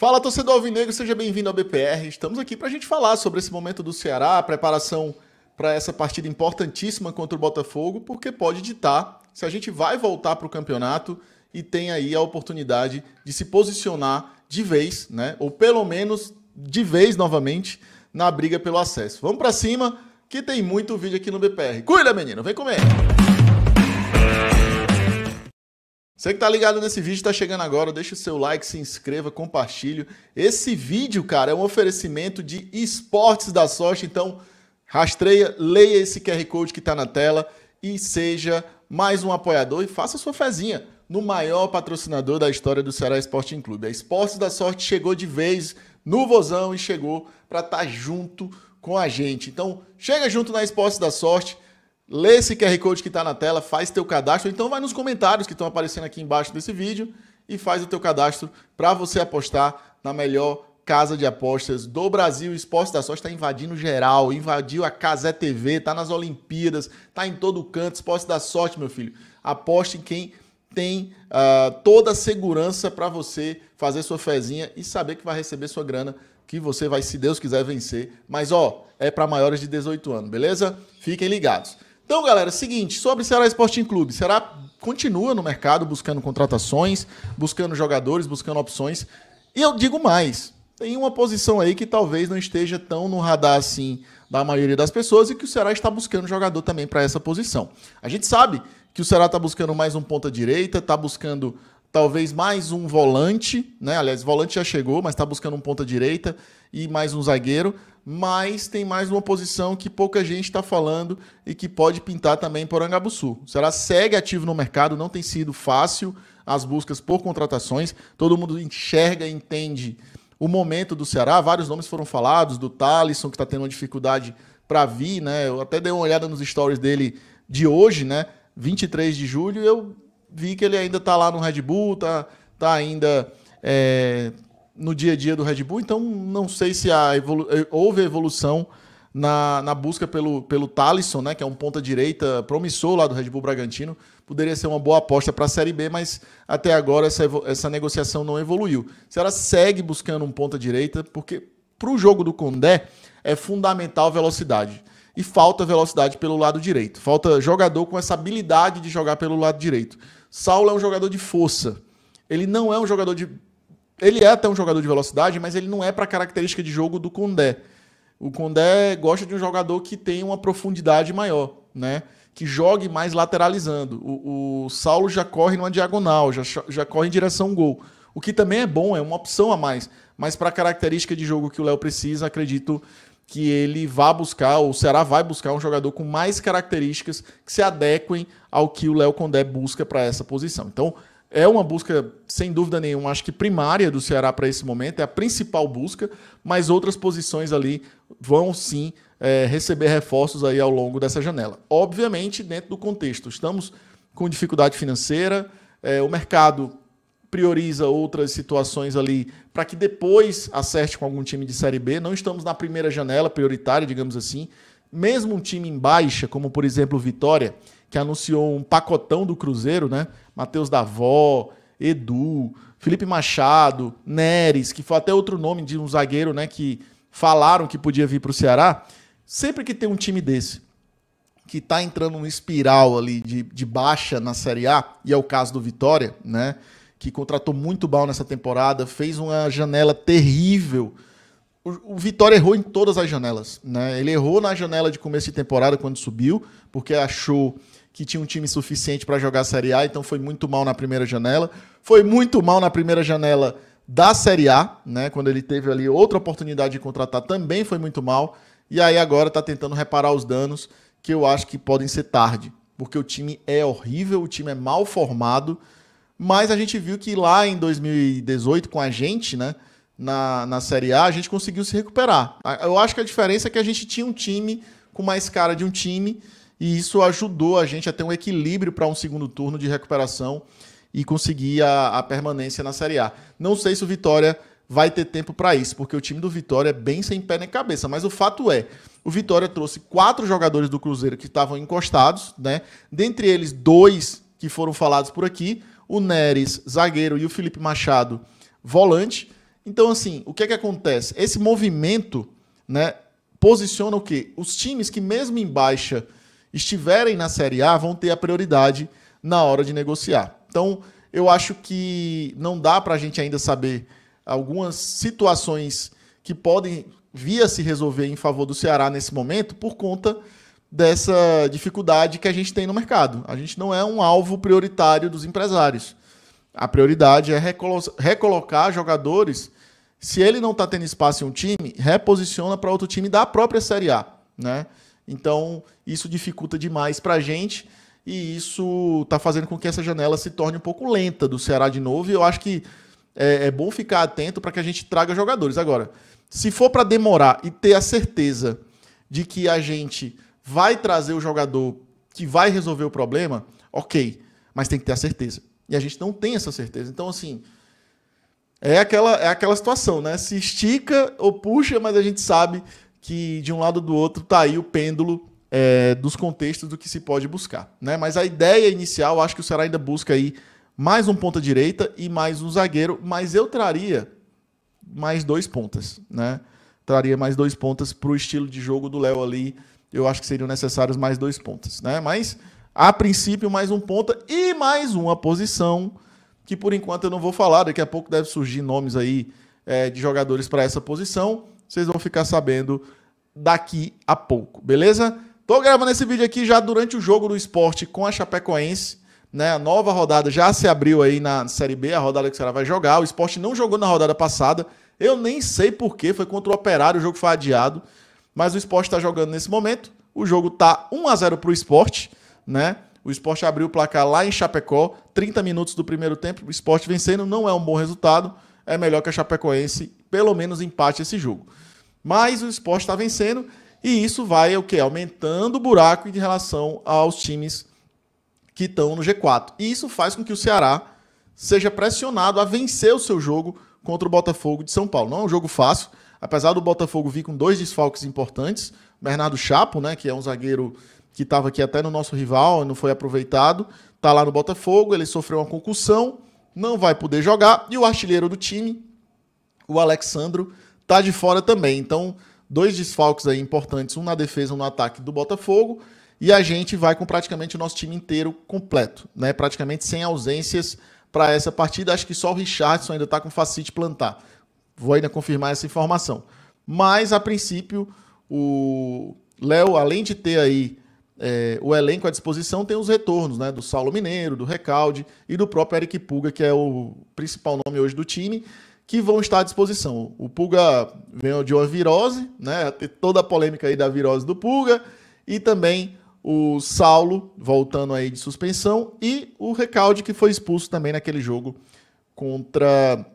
Fala, torcedor alvinegro, seja bem-vindo ao BPR. Estamos aqui para a gente falar sobre esse momento do Ceará, a preparação para essa partida importantíssima contra o Botafogo, porque pode ditar se a gente vai voltar para o campeonato e tem aí a oportunidade de se posicionar de vez, né? Ou pelo menos de vez novamente na briga pelo acesso. Vamos para cima, que tem muito vídeo aqui no BPR. Cuida, menino, vem comer. Você que tá ligado nesse vídeo, tá chegando agora, deixa o seu like, se inscreva, compartilhe. Esse vídeo, cara, é um oferecimento de esportes da sorte, então rastreia, leia esse QR Code que tá na tela e seja mais um apoiador e faça sua fezinha no maior patrocinador da história do Ceará Sporting Clube. A Esportes da Sorte chegou de vez no Vozão e chegou para estar tá junto com a gente. Então, chega junto na Esportes da Sorte, Lê esse QR Code que está na tela, faz teu cadastro, então vai nos comentários que estão aparecendo aqui embaixo desse vídeo e faz o teu cadastro para você apostar na melhor casa de apostas do Brasil. O Esporte da Sorte está invadindo geral, invadiu a Casé TV, está nas Olimpíadas, está em todo canto. Esporte da Sorte, meu filho. Aposte em quem tem uh, toda a segurança para você fazer sua fezinha e saber que vai receber sua grana, que você vai, se Deus quiser, vencer. Mas, ó, é para maiores de 18 anos, beleza? Fiquem ligados. Então, galera, é seguinte, sobre Ceará Sporting Clube, Será continua no mercado buscando contratações, buscando jogadores, buscando opções. E eu digo mais, tem uma posição aí que talvez não esteja tão no radar assim da maioria das pessoas e que o Ceará está buscando jogador também para essa posição. A gente sabe que o Ceará está buscando mais um ponta direita, está buscando talvez mais um volante, né? Aliás, volante já chegou, mas está buscando um ponta direita e mais um zagueiro, mas tem mais uma posição que pouca gente está falando e que pode pintar também por Angabuçu. Será segue ativo no mercado, não tem sido fácil as buscas por contratações. Todo mundo enxerga, entende o momento do Ceará. Vários nomes foram falados, do Talisson, que está tendo uma dificuldade para vir, né? Eu até dei uma olhada nos stories dele de hoje, né? 23 de julho, eu vi que ele ainda está lá no Red Bull, está tá ainda é, no dia a dia do Red Bull, então não sei se evolu eh, houve evolução na, na, busca pelo, pelo Talisson, né, que é um ponta-direita promissor lá do Red Bull Bragantino, poderia ser uma boa aposta para a Série B, mas até agora essa, essa negociação não evoluiu. Se ela segue buscando um ponta-direita, porque para o jogo do Condé é fundamental velocidade. E falta velocidade pelo lado direito. Falta jogador com essa habilidade de jogar pelo lado direito. Saulo é um jogador de força. Ele não é um jogador de. Ele é até um jogador de velocidade, mas ele não é para a característica de jogo do Condé. O Condé gosta de um jogador que tem uma profundidade maior, né? Que jogue mais lateralizando. O, o Saulo já corre numa diagonal, já, já corre em direção ao gol. O que também é bom, é uma opção a mais. Mas para a característica de jogo que o Léo precisa, acredito que ele vá buscar, ou o Ceará vai buscar um jogador com mais características que se adequem ao que o Léo Condé busca para essa posição. Então, é uma busca, sem dúvida nenhuma, acho que primária do Ceará para esse momento, é a principal busca, mas outras posições ali vão sim é, receber reforços aí ao longo dessa janela. Obviamente, dentro do contexto, estamos com dificuldade financeira, é, o mercado prioriza outras situações ali para que depois acerte com algum time de Série B. Não estamos na primeira janela prioritária, digamos assim. Mesmo um time em baixa, como por exemplo o Vitória, que anunciou um pacotão do Cruzeiro, né? Matheus Davó, Edu, Felipe Machado, Neres, que foi até outro nome de um zagueiro, né? Que falaram que podia vir para o Ceará. Sempre que tem um time desse que está entrando numa espiral ali de, de baixa na Série A, e é o caso do Vitória, né? que contratou muito mal nessa temporada, fez uma janela terrível. O, Vitória errou em todas as janelas. Né? Ele errou na janela de começo de temporada, quando subiu, porque achou que tinha um time suficiente para jogar a Série A, então foi muito mal na primeira janela. Foi muito mal na primeira janela da Série A, né? quando ele teve ali outra oportunidade de contratar, também foi muito mal. E aí agora está tentando reparar os danos, que eu acho que podem ser tarde, porque o time é horrível, o time é mal formado. Mas a gente viu que lá em 2018, com a gente, né? Na, na Série A, a gente conseguiu se recuperar. Eu acho que a diferença é que a gente tinha um time com mais cara de um time, e isso ajudou a gente a ter um equilíbrio para um segundo turno de recuperação e conseguir a, a, permanência na Série A. Não sei se o Vitória vai ter tempo para isso, porque o time do Vitória é bem sem pé nem cabeça, mas o fato é, o Vitória trouxe quatro jogadores do Cruzeiro que estavam encostados, né? Dentre eles, dois que foram falados por aqui, o Neres, zagueiro, e o Felipe Machado, volante. Então, assim, o que é que acontece? Esse movimento, né, posiciona o quê? Os times que mesmo em baixa estiverem na Série A vão ter a prioridade na hora de negociar. Então, eu acho que não dá para a gente ainda saber algumas situações que podem vir a se resolver em favor do Ceará nesse momento por conta dessa dificuldade que a gente tem no mercado. A gente não é um alvo prioritário dos empresários. A prioridade é recolo recolocar jogadores. Se ele não está tendo espaço em um time, reposiciona para outro time da própria Série A. Né? Então, isso dificulta demais para a gente e isso está fazendo com que essa janela se torne um pouco lenta do Ceará de novo. E eu acho que é, é bom ficar atento para que a gente traga jogadores. Agora, se for para demorar e ter a certeza de que a gente vai trazer o jogador que vai resolver o problema, ok, mas tem que ter a certeza. E a gente não tem essa certeza. Então, assim, é aquela, é aquela situação, né? Se estica ou puxa, mas a gente sabe que de um lado ou do outro tá aí o pêndulo é, dos contextos do que se pode buscar, né? Mas a ideia inicial, acho que o Ceará ainda busca aí mais um ponta direita e mais um zagueiro, mas eu traria mais dois pontas, né? Traria mais dois pontas para o estilo de jogo do Léo ali eu acho que seriam necessários mais dois pontas. Né? Mas, a princípio, mais um ponta e mais uma posição, que por enquanto eu não vou falar, daqui a pouco deve surgir nomes aí é, de jogadores para essa posição. Vocês vão ficar sabendo daqui a pouco, beleza? Tô gravando esse vídeo aqui já durante o jogo do esporte com a Chapecoense. Né, a nova rodada já se abriu aí na Série B, a rodada que o vai jogar. O esporte não jogou na rodada passada. Eu nem sei porquê, foi contra o Operário, o jogo foi adiado. Mas o esporte está jogando nesse momento. O jogo está 1 a 0 para o esporte, né? O esporte abriu o placar lá em Chapecó, 30 minutos do primeiro tempo. O esporte vencendo não é um bom resultado. É melhor que a Chapecoense, pelo menos, empate esse jogo. Mas o esporte está vencendo e isso vai o que? Aumentando o buraco em relação aos times que estão no G4. E isso faz com que o Ceará seja pressionado a vencer o seu jogo contra o Botafogo de São Paulo. Não é um jogo fácil, apesar do Botafogo vir com dois desfalques importantes, Bernardo Chapo, né, que é um zagueiro que estava aqui até no nosso rival, não foi aproveitado, está lá no Botafogo, ele sofreu uma concussão, não vai poder jogar, e o artilheiro do time, o Alexandro, está de fora também. Então, dois desfalques aí importantes, um na defesa, um no ataque do Botafogo, e a gente vai com praticamente o nosso time inteiro completo, né? Praticamente sem ausências para essa partida. Acho que só o Richardson ainda está com facite plantar. Vou ainda confirmar essa informação. Mas, a princípio, o Léo, além de ter aí é, o elenco à disposição, tem os retornos né, do Saulo Mineiro, do Recalde e do próprio Eric Puga, que é o principal nome hoje do time, que vão estar à disposição. O Puga veio de uma virose, né, toda a polêmica aí da virose do Puga, e também o Saulo voltando aí de suspensão e o Recalde que foi expulso também naquele jogo contra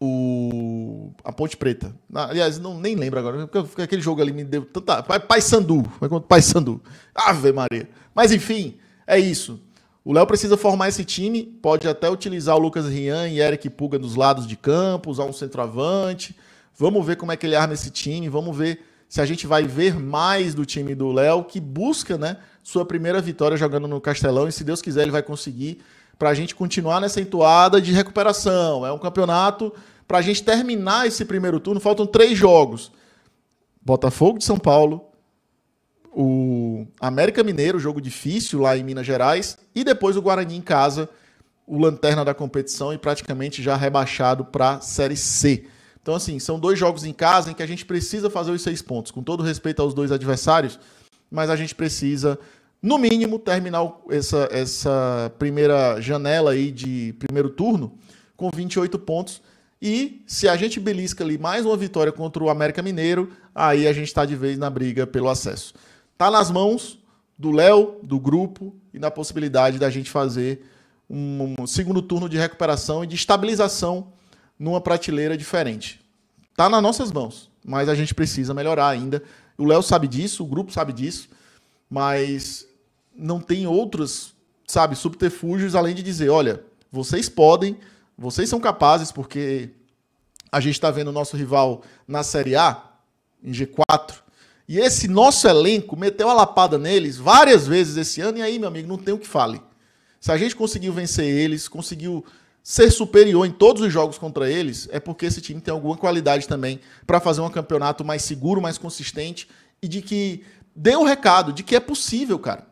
o a Ponte Preta. Ah, aliás, não nem lembro agora, porque aquele jogo ali me deu tanta pai Sandu é é pai Sandu Ave Maria. Mas enfim, é isso. O Léo precisa formar esse time, pode até utilizar o Lucas Rian e Eric Puga nos lados de campo, usar um centroavante. Vamos ver como é que ele arma esse time, vamos ver se a gente vai ver mais do time do Léo que busca, né, sua primeira vitória jogando no Castelão e se Deus quiser ele vai conseguir para a gente continuar nessa entoada de recuperação. É um campeonato para a gente terminar esse primeiro turno. Faltam três jogos: Botafogo de São Paulo, o América Mineiro, jogo difícil lá em Minas Gerais, e depois o Guarani em casa, o lanterna da competição e praticamente já rebaixado para a Série C. Então, assim, são dois jogos em casa em que a gente precisa fazer os seis pontos, com todo respeito aos dois adversários, mas a gente precisa no mínimo, terminar essa, essa primeira janela aí de primeiro turno com 28 pontos. E se a gente belisca ali mais uma vitória contra o América Mineiro, aí a gente está de vez na briga pelo acesso. Tá nas mãos do Léo, do grupo e na possibilidade da gente fazer um, segundo turno de recuperação e de estabilização numa prateleira diferente. Tá nas nossas mãos, mas a gente precisa melhorar ainda. O Léo sabe disso, o grupo sabe disso, mas não tem outros, sabe, subterfúgios além de dizer, olha, vocês podem, vocês são capazes, porque a gente está vendo o nosso rival na Série A, em G4, e esse nosso elenco meteu a lapada neles várias vezes esse ano, e aí, meu amigo, não tem o que fale. Se a gente conseguiu vencer eles, conseguiu ser superior em todos os jogos contra eles, é porque esse time tem alguma qualidade também para fazer um campeonato mais seguro, mais consistente e de que dê o um recado de que é possível, cara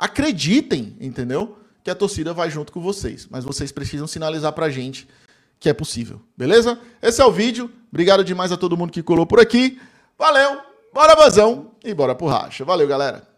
acreditem, entendeu? Que a torcida vai junto com vocês. Mas vocês precisam sinalizar pra gente que é possível, beleza? Esse é o vídeo. Obrigado demais a todo mundo que colou por aqui. Valeu, bora vazão e bora pro racha. Valeu, galera.